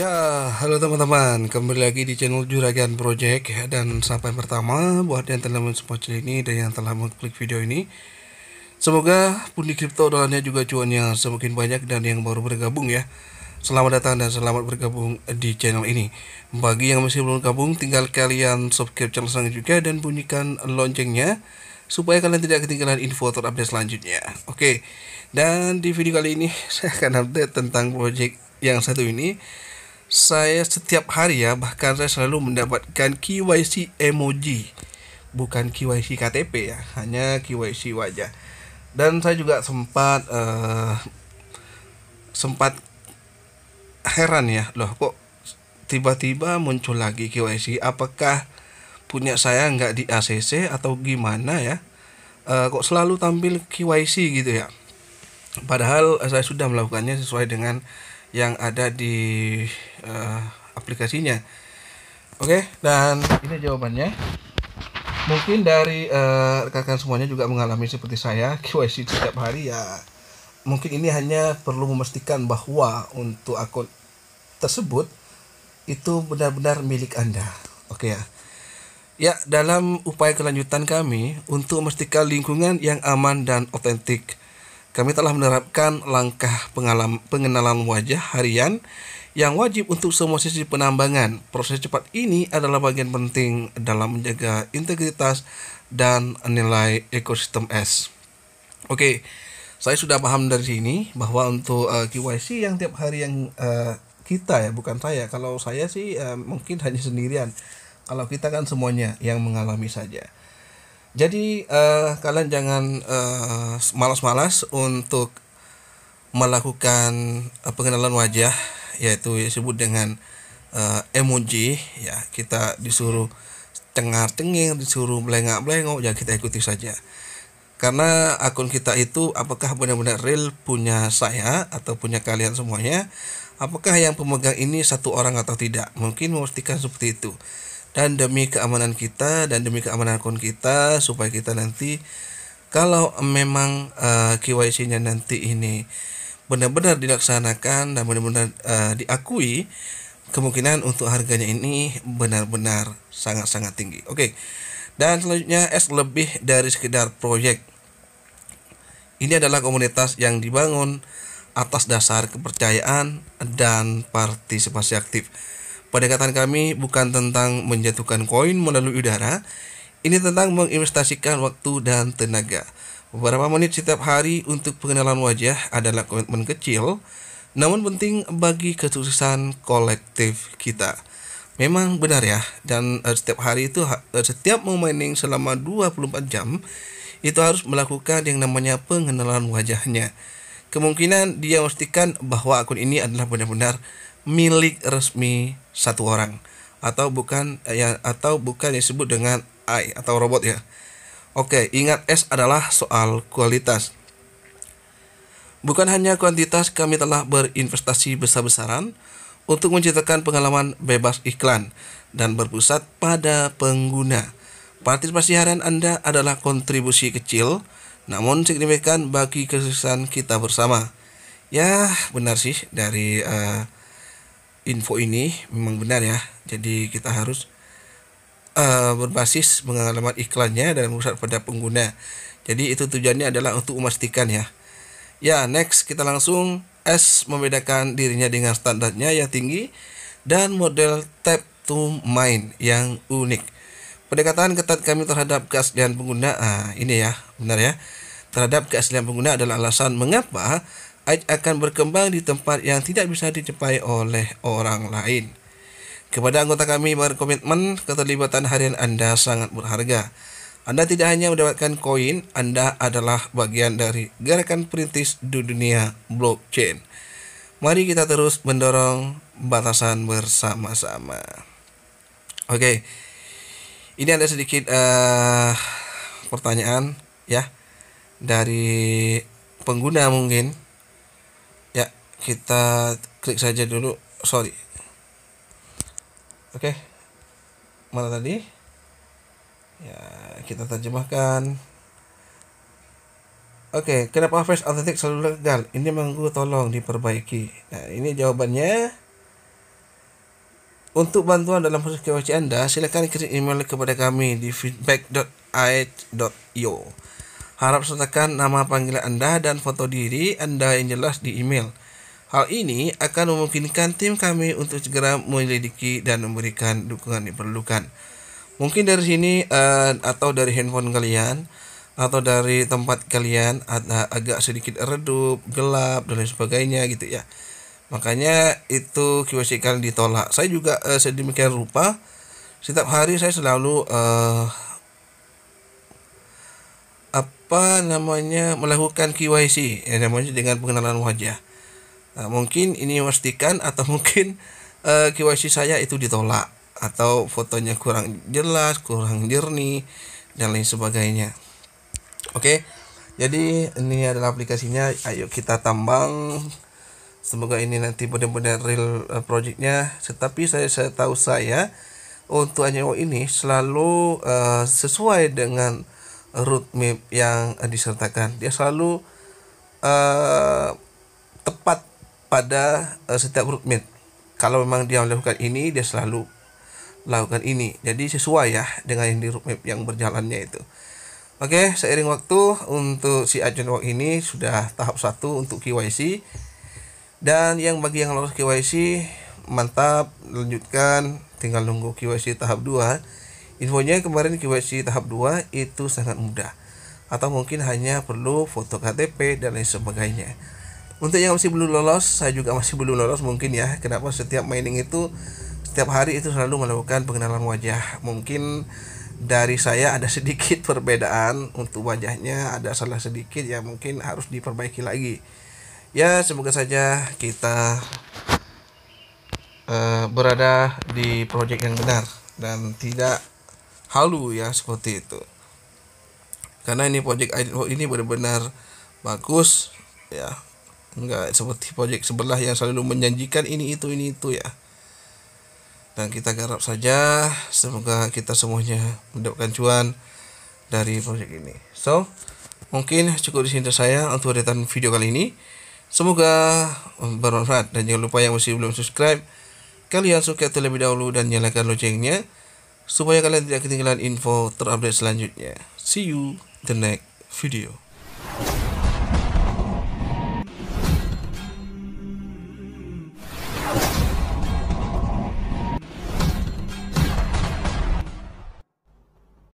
Ya, halo teman-teman, kembali lagi di channel Juragan Project ya, dan sampai pertama buat yang telah mensupport channel ini dan yang telah mengklik video ini. Semoga pundi kripto dolarnya juga cuannya semakin banyak dan yang baru bergabung ya. Selamat datang dan selamat bergabung di channel ini. Bagi yang masih belum gabung, tinggal kalian subscribe channel saya juga dan bunyikan loncengnya supaya kalian tidak ketinggalan info terupdate selanjutnya. Oke. Dan di video kali ini saya akan update tentang project yang satu ini saya setiap hari ya bahkan saya selalu mendapatkan KYC emoji bukan KYC KTP ya hanya KYC wajah dan saya juga sempat uh, sempat heran ya loh kok tiba-tiba muncul lagi KYC apakah punya saya nggak di ACC atau gimana ya uh, kok selalu tampil KYC gitu ya padahal eh, saya sudah melakukannya sesuai dengan yang ada di uh, aplikasinya. Oke, okay, dan ini jawabannya. Mungkin dari eh, rekan-rekan uh, semuanya juga mengalami seperti saya KYC setiap hari ya. Mungkin ini hanya perlu memastikan bahwa untuk akun tersebut itu benar-benar milik Anda. Oke okay, ya. Ya, dalam upaya kelanjutan kami untuk memastikan lingkungan yang aman dan otentik kami telah menerapkan langkah pengalam, pengenalan wajah harian yang wajib untuk semua sisi penambangan. Proses cepat ini adalah bagian penting dalam menjaga integritas dan nilai ekosistem es. Oke, saya sudah paham dari sini bahwa untuk uh, eh, KYC yang tiap hari yang uh, kita ya, bukan saya. Kalau saya sih uh, mungkin hanya sendirian. Kalau kita kan semuanya yang mengalami saja. Jadi uh, kalian jangan uh, malas-malas untuk melakukan uh, pengenalan wajah yaitu disebut dengan uh, emoji ya kita disuruh cengar cengir disuruh melengak melengok ya kita ikuti saja karena akun kita itu apakah benar-benar real punya saya atau punya kalian semuanya apakah yang pemegang ini satu orang atau tidak mungkin memastikan seperti itu dan demi keamanan kita dan demi keamanan akun kita supaya kita nanti kalau memang uh, eh, KYC-nya nanti ini benar-benar dilaksanakan dan benar-benar uh, diakui kemungkinan untuk harganya ini benar-benar sangat-sangat tinggi. Oke. Dan selanjutnya S lebih dari sekedar proyek. Ini adalah komunitas yang dibangun atas dasar kepercayaan dan partisipasi aktif Pendekatan kami bukan tentang menjatuhkan koin melalui udara, ini tentang menginvestasikan waktu dan tenaga. Beberapa menit setiap hari untuk pengenalan wajah adalah komitmen kecil, namun penting bagi kesuksesan kolektif kita. Memang benar ya, dan setiap hari itu setiap momening selama 24 jam itu harus melakukan yang namanya pengenalan wajahnya. Kemungkinan dia memastikan bahwa akun ini adalah benar-benar milik resmi satu orang atau bukan eh, ya atau bukan disebut dengan AI atau robot ya. Oke, ingat S adalah soal kualitas. Bukan hanya kuantitas, kami telah berinvestasi besar-besaran untuk menciptakan pengalaman bebas iklan dan berpusat pada pengguna. Partisipasi harian Anda adalah kontribusi kecil namun signifikan bagi kesuksesan kita bersama. Ya, benar sih dari uh, info ini memang benar ya. Jadi kita harus uh, berbasis pengalaman iklannya dan pusat pada pengguna. Jadi itu tujuannya adalah untuk memastikan ya. Ya, next kita langsung S membedakan dirinya dengan standarnya yang tinggi dan model tap to mind yang unik. Pendekatan ketat kami terhadap keaslian pengguna, ah, ini ya, benar ya, terhadap keaslian pengguna adalah alasan mengapa akan berkembang di tempat yang tidak bisa dicapai oleh orang lain. Kepada anggota kami berkomitmen keterlibatan harian Anda sangat berharga. Anda tidak hanya mendapatkan koin, Anda adalah bagian dari gerakan perintis di dunia blockchain. Mari kita terus mendorong batasan bersama-sama. Oke, ini ada sedikit uh, pertanyaan ya dari pengguna mungkin kita klik saja dulu sorry oke mana tadi ya kita terjemahkan oke kenapa face authentic selalu legal? ini gue tolong diperbaiki nah ini jawabannya untuk bantuan dalam proses KYC Anda, silakan kirim email kepada kami di feedback.it.io. Harap sertakan nama panggilan Anda dan foto diri Anda yang jelas di email. Hal ini akan memungkinkan tim kami untuk segera menyelidiki dan memberikan dukungan diperlukan. Mungkin dari sini eh, atau dari handphone kalian atau dari tempat kalian ada agak sedikit redup, gelap dan lain sebagainya gitu ya. Makanya itu QC kalian ditolak. Saya juga eh, sedemikian rupa setiap hari saya selalu uh, apa namanya melakukan KYC ya namanya dengan pengenalan wajah Nah, mungkin ini memastikan atau mungkin e, eh, KYC saya itu ditolak atau fotonya kurang jelas, kurang jernih dan lain sebagainya. Oke. Jadi ini adalah aplikasinya. Ayo kita tambang. Semoga ini nanti benar-benar real uh, projectnya. Tetapi saya, saya tahu saya untuk anyo ini selalu uh, sesuai dengan roadmap yang disertakan. Dia selalu uh, tepat pada uh, setiap group kalau memang dia melakukan ini dia selalu lakukan ini jadi sesuai ya dengan yang di roadmap yang berjalannya itu Oke, seiring waktu untuk si Agent Walk ini sudah tahap satu untuk KYC. Dan yang bagi yang lolos KYC, mantap, lanjutkan, tinggal nunggu KYC tahap 2. Infonya kemarin KYC tahap 2 itu sangat mudah. Atau mungkin hanya perlu foto KTP dan lain sebagainya untuk yang masih belum lolos saya juga masih belum lolos mungkin ya kenapa setiap mining itu setiap hari itu selalu melakukan pengenalan wajah mungkin dari saya ada sedikit perbedaan untuk wajahnya ada salah sedikit ya mungkin harus diperbaiki lagi ya semoga saja kita uh, berada di project yang benar dan tidak halu ya seperti itu karena ini project ini benar-benar bagus ya Enggak seperti proyek sebelah yang selalu menjanjikan ini itu ini itu ya. Dan kita garap saja, semoga kita semuanya mendapatkan cuan dari proyek ini. So, mungkin cukup di sini saya untuk deretan video kali ini. Semoga bermanfaat dan jangan lupa yang masih belum subscribe, kalian suka terlebih dahulu dan nyalakan loncengnya supaya kalian tidak ketinggalan info terupdate selanjutnya. See you the next video.